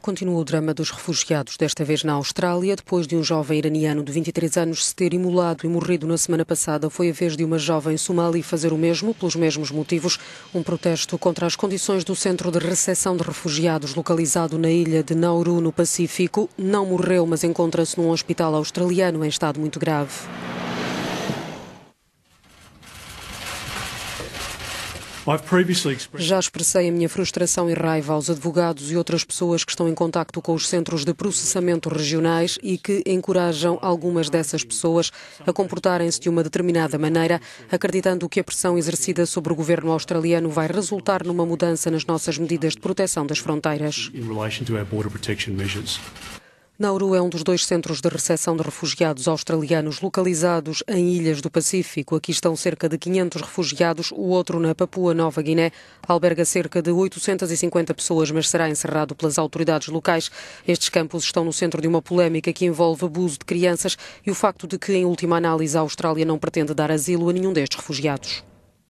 Continua o drama dos refugiados, desta vez na Austrália. Depois de um jovem iraniano de 23 anos se ter imolado e morrido na semana passada, foi a vez de uma jovem somali fazer o mesmo, pelos mesmos motivos. Um protesto contra as condições do centro de recepção de refugiados, localizado na ilha de Nauru, no Pacífico. Não morreu, mas encontra-se num hospital australiano em estado muito grave. Já expressei a minha frustração e raiva aos advogados e outras pessoas que estão em contacto com os centros de processamento regionais e que encorajam algumas dessas pessoas a comportarem-se de uma determinada maneira, acreditando que a pressão exercida sobre o governo australiano vai resultar numa mudança nas nossas medidas de proteção das fronteiras. Nauru é um dos dois centros de recepção de refugiados australianos localizados em ilhas do Pacífico. Aqui estão cerca de 500 refugiados, o outro na Papua Nova Guiné alberga cerca de 850 pessoas, mas será encerrado pelas autoridades locais. Estes campos estão no centro de uma polémica que envolve abuso de crianças e o facto de que, em última análise, a Austrália não pretende dar asilo a nenhum destes refugiados.